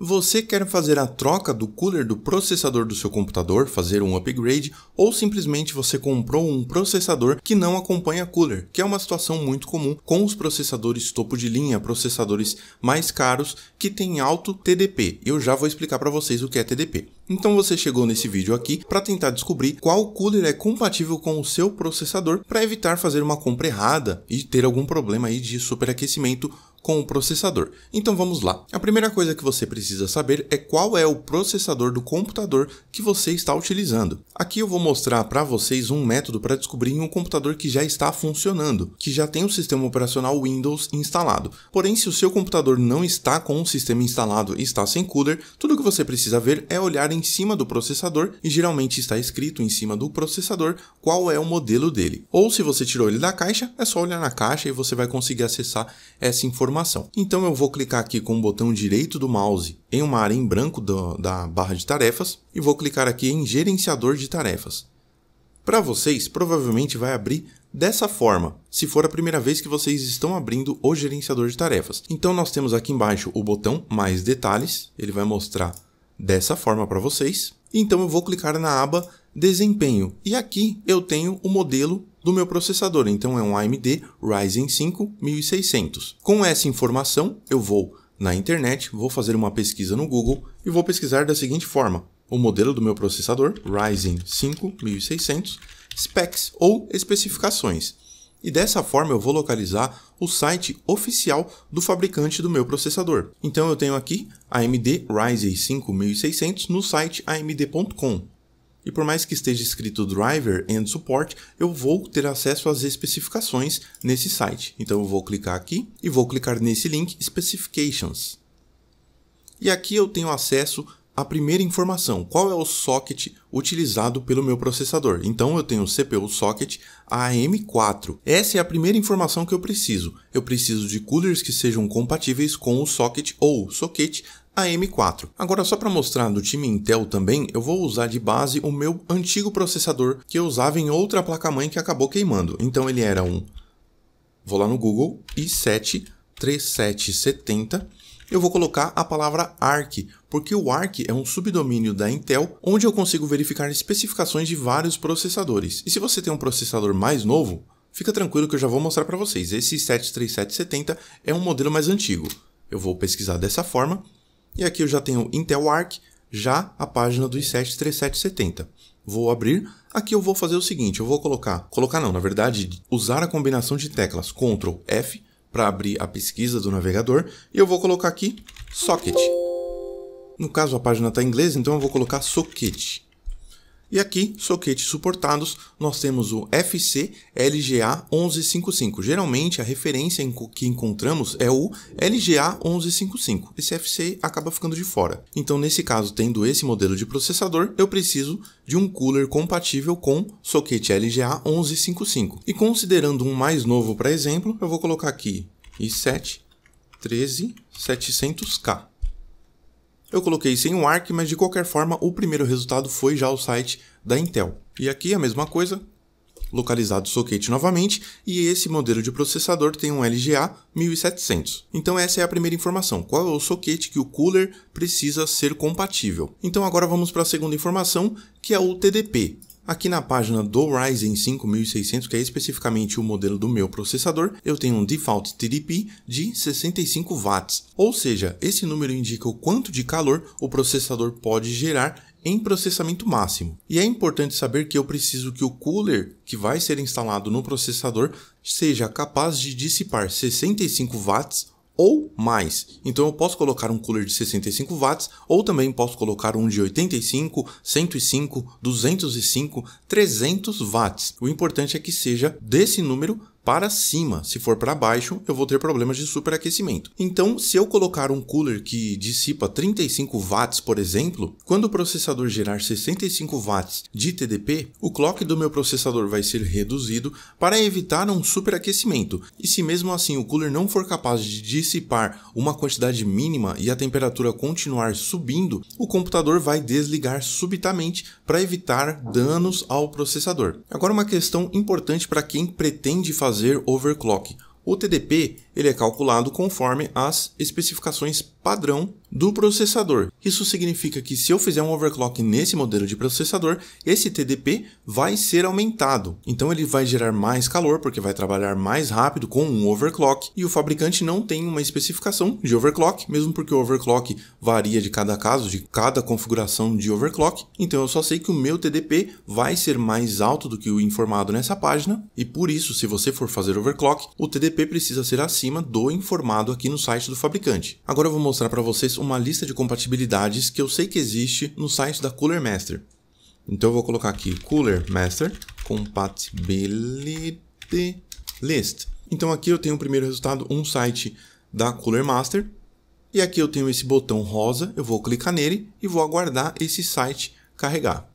Você quer fazer a troca do cooler do processador do seu computador, fazer um upgrade, ou simplesmente você comprou um processador que não acompanha cooler, que é uma situação muito comum com os processadores topo de linha, processadores mais caros que têm alto TDP. Eu já vou explicar para vocês o que é TDP. Então você chegou nesse vídeo aqui para tentar descobrir qual cooler é compatível com o seu processador para evitar fazer uma compra errada e ter algum problema aí de superaquecimento com o processador. Então vamos lá. A primeira coisa que você precisa saber é qual é o processador do computador que você está utilizando. Aqui eu vou mostrar para vocês um método para descobrir um computador que já está funcionando, que já tem o sistema operacional Windows instalado. Porém, se o seu computador não está com o sistema instalado e está sem cooler, tudo que você precisa ver é olhar em cima do processador e geralmente está escrito em cima do processador qual é o modelo dele. Ou se você tirou ele da caixa, é só olhar na caixa e você vai conseguir acessar essa informação informação. Então eu vou clicar aqui com o botão direito do mouse em uma área em branco do, da barra de tarefas e vou clicar aqui em gerenciador de tarefas. Para vocês, provavelmente vai abrir dessa forma, se for a primeira vez que vocês estão abrindo o gerenciador de tarefas. Então nós temos aqui embaixo o botão mais detalhes, ele vai mostrar dessa forma para vocês. Então eu vou clicar na aba desempenho e aqui eu tenho o modelo do meu processador, então é um AMD Ryzen 5 1600. Com essa informação, eu vou na internet, vou fazer uma pesquisa no Google e vou pesquisar da seguinte forma: o modelo do meu processador Ryzen 5 1600 specs ou especificações. E dessa forma eu vou localizar o site oficial do fabricante do meu processador. Então eu tenho aqui AMD Ryzen 5 1600 no site amd.com e por mais que esteja escrito driver and support, eu vou ter acesso às especificações nesse site. Então eu vou clicar aqui e vou clicar nesse link specifications. E aqui eu tenho acesso à primeira informação, qual é o socket utilizado pelo meu processador. Então eu tenho o CPU socket AM4. Essa é a primeira informação que eu preciso. Eu preciso de coolers que sejam compatíveis com o socket ou socket a M4. Agora só para mostrar do time Intel também, eu vou usar de base o meu antigo processador que eu usava em outra placa-mãe que acabou queimando. Então ele era um, vou lá no Google, i7-3770, eu vou colocar a palavra ARC, porque o ARC é um subdomínio da Intel onde eu consigo verificar especificações de vários processadores. E se você tem um processador mais novo, fica tranquilo que eu já vou mostrar para vocês. Esse i7 73770 é um modelo mais antigo. Eu vou pesquisar dessa forma e aqui eu já tenho Intel Arc, já a página i7 3770. Vou abrir, aqui eu vou fazer o seguinte, eu vou colocar, colocar não, na verdade, usar a combinação de teclas Ctrl F para abrir a pesquisa do navegador, e eu vou colocar aqui Socket. No caso a página está em inglês, então eu vou colocar Socket. E aqui, soquetes suportados, nós temos o FC LGA 1155. Geralmente, a referência que encontramos é o LGA 1155. Esse FC acaba ficando de fora. Então, nesse caso, tendo esse modelo de processador, eu preciso de um cooler compatível com soquete LGA 1155. E considerando um mais novo, para exemplo, eu vou colocar aqui i7 13700K. Eu coloquei sem o ARC, mas de qualquer forma o primeiro resultado foi já o site da Intel. E aqui a mesma coisa, localizado o socket novamente, e esse modelo de processador tem um LGA 1700. Então essa é a primeira informação, qual é o socket que o cooler precisa ser compatível. Então agora vamos para a segunda informação, que é o TDP, Aqui na página do Ryzen 5600, que é especificamente o modelo do meu processador, eu tenho um default TDP de 65 watts, ou seja, esse número indica o quanto de calor o processador pode gerar em processamento máximo. E é importante saber que eu preciso que o cooler que vai ser instalado no processador seja capaz de dissipar 65 watts ou mais. Então eu posso colocar um cooler de 65 watts ou também posso colocar um de 85, 105, 205, 300 watts. O importante é que seja desse número para cima. Se for para baixo, eu vou ter problemas de superaquecimento. Então, se eu colocar um cooler que dissipa 35 watts, por exemplo, quando o processador gerar 65 watts de TDP, o clock do meu processador vai ser reduzido para evitar um superaquecimento. E se mesmo assim o cooler não for capaz de dissipar uma quantidade mínima e a temperatura continuar subindo, o computador vai desligar subitamente para evitar danos ao processador. Agora uma questão importante para quem pretende fazer fazer overclock. O TDP ele é calculado conforme as especificações padrão do processador. Isso significa que se eu fizer um overclock nesse modelo de processador, esse TDP vai ser aumentado. Então ele vai gerar mais calor porque vai trabalhar mais rápido com um overclock e o fabricante não tem uma especificação de overclock, mesmo porque o overclock varia de cada caso, de cada configuração de overclock. Então eu só sei que o meu TDP vai ser mais alto do que o informado nessa página e por isso, se você for fazer overclock, o TDP precisa ser acima do informado aqui no site do fabricante. Agora eu vou mostrar mostrar para vocês uma lista de compatibilidades que eu sei que existe no site da Cooler Master. Então eu vou colocar aqui Cooler Master Compatibility List. Então aqui eu tenho o primeiro resultado, um site da Cooler Master. E aqui eu tenho esse botão rosa, eu vou clicar nele e vou aguardar esse site carregar.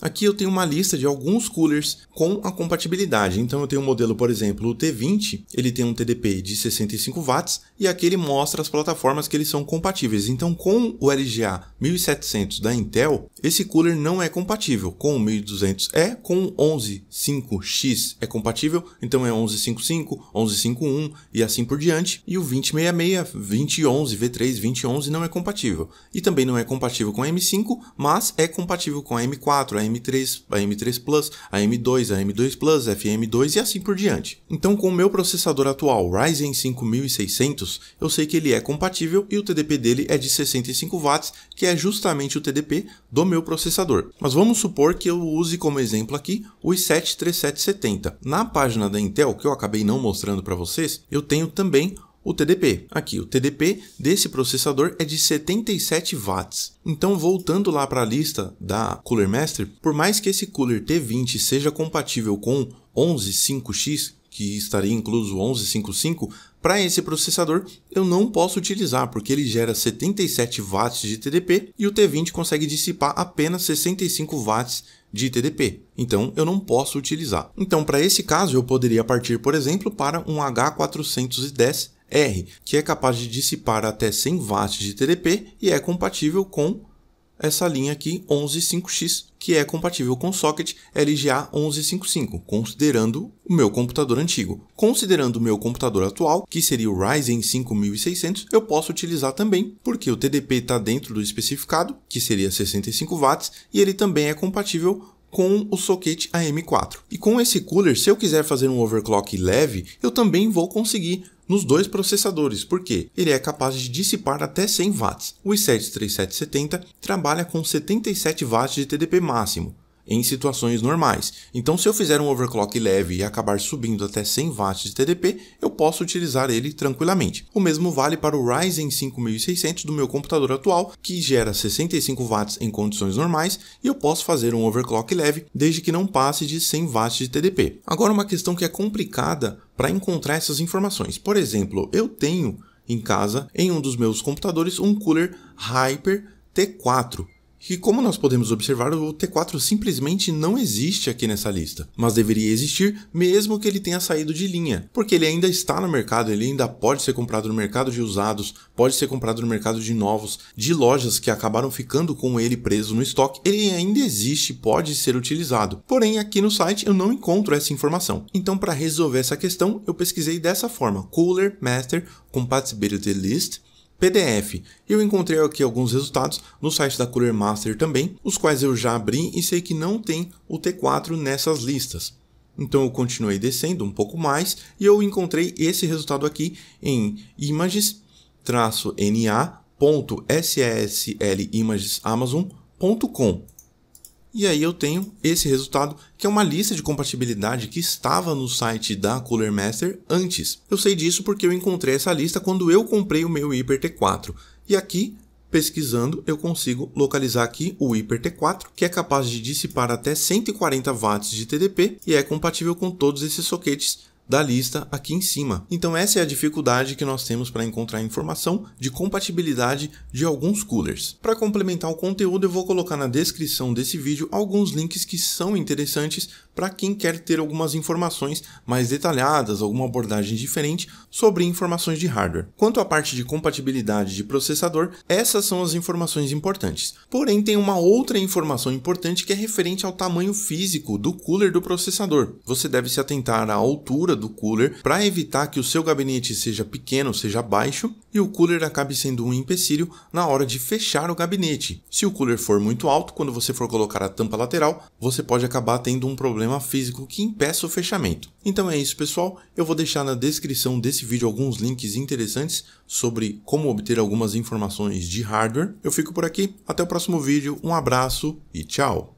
Aqui eu tenho uma lista de alguns coolers com a compatibilidade. Então eu tenho um modelo, por exemplo, o T20, ele tem um TDP de 65 watts e aqui ele mostra as plataformas que eles são compatíveis. Então com o LGA 1700 da Intel, esse cooler não é compatível. Com o 1200 é, com o 115 x é compatível, então é 1155, 1151 e assim por diante. E o 2066, 2011, V3, 2011 não é compatível. E também não é compatível com a M5, mas é compatível com a M4, a M3, a M3 Plus, a M2, a M2 Plus, FM2 e assim por diante. Então com o meu processador atual Ryzen 5600, eu sei que ele é compatível e o TDP dele é de 65 watts, que é justamente o TDP do meu processador. Mas vamos supor que eu use como exemplo aqui o i7 3770. Na página da Intel, que eu acabei não mostrando para vocês, eu tenho também o TDP. Aqui, o TDP desse processador é de 77 watts. Então, voltando lá para a lista da Cooler Master, por mais que esse cooler T20 seja compatível com 115X, que estaria incluso 1155, para esse processador eu não posso utilizar, porque ele gera 77 watts de TDP e o T20 consegue dissipar apenas 65 watts de TDP. Então eu não posso utilizar. Então para esse caso eu poderia partir, por exemplo, para um H410 R, que é capaz de dissipar até 100 watts de TDP e é compatível com essa linha aqui 115X, que é compatível com socket LGA 1155, considerando o meu computador antigo. Considerando o meu computador atual, que seria o Ryzen 5600, eu posso utilizar também, porque o TDP está dentro do especificado, que seria 65 watts, e ele também é compatível com o socket AM4. E com esse cooler, se eu quiser fazer um overclock leve, eu também vou conseguir nos dois processadores, porque ele é capaz de dissipar até 100 watts. O i7 3770 trabalha com 77 watts de TDP máximo, em situações normais. Então, se eu fizer um overclock leve e acabar subindo até 100 watts de TDP, eu posso utilizar ele tranquilamente. O mesmo vale para o Ryzen 5600 do meu computador atual, que gera 65 watts em condições normais, e eu posso fazer um overclock leve desde que não passe de 100 watts de TDP. Agora, uma questão que é complicada para encontrar essas informações. Por exemplo, eu tenho em casa, em um dos meus computadores, um cooler Hyper T4 e como nós podemos observar, o T4 simplesmente não existe aqui nessa lista, mas deveria existir mesmo que ele tenha saído de linha, porque ele ainda está no mercado, ele ainda pode ser comprado no mercado de usados, pode ser comprado no mercado de novos, de lojas que acabaram ficando com ele preso no estoque, ele ainda existe, pode ser utilizado. Porém, aqui no site eu não encontro essa informação. Então, para resolver essa questão, eu pesquisei dessa forma: Cooler Master Compatibility List PDF. Eu encontrei aqui alguns resultados no site da Cooler Master também, os quais eu já abri e sei que não tem o T4 nessas listas. Então eu continuei descendo um pouco mais e eu encontrei esse resultado aqui em images nasslimagesamazoncom e aí eu tenho esse resultado, que é uma lista de compatibilidade que estava no site da Cooler Master antes. Eu sei disso porque eu encontrei essa lista quando eu comprei o meu Hyper T4. E aqui, pesquisando, eu consigo localizar aqui o Hyper T4, que é capaz de dissipar até 140 watts de TDP e é compatível com todos esses soquetes da lista aqui em cima. Então essa é a dificuldade que nós temos para encontrar informação de compatibilidade de alguns coolers. Para complementar o conteúdo, eu vou colocar na descrição desse vídeo alguns links que são interessantes para quem quer ter algumas informações mais detalhadas, alguma abordagem diferente sobre informações de hardware. Quanto à parte de compatibilidade de processador, essas são as informações importantes. Porém, tem uma outra informação importante que é referente ao tamanho físico do cooler do processador. Você deve se atentar à altura do cooler para evitar que o seu gabinete seja pequeno, seja baixo e o cooler acabe sendo um empecilho na hora de fechar o gabinete. Se o cooler for muito alto, quando você for colocar a tampa lateral, você pode acabar tendo um problema físico que impeça o fechamento. Então é isso pessoal, eu vou deixar na descrição desse vídeo alguns links interessantes sobre como obter algumas informações de hardware. Eu fico por aqui, até o próximo vídeo, um abraço e tchau!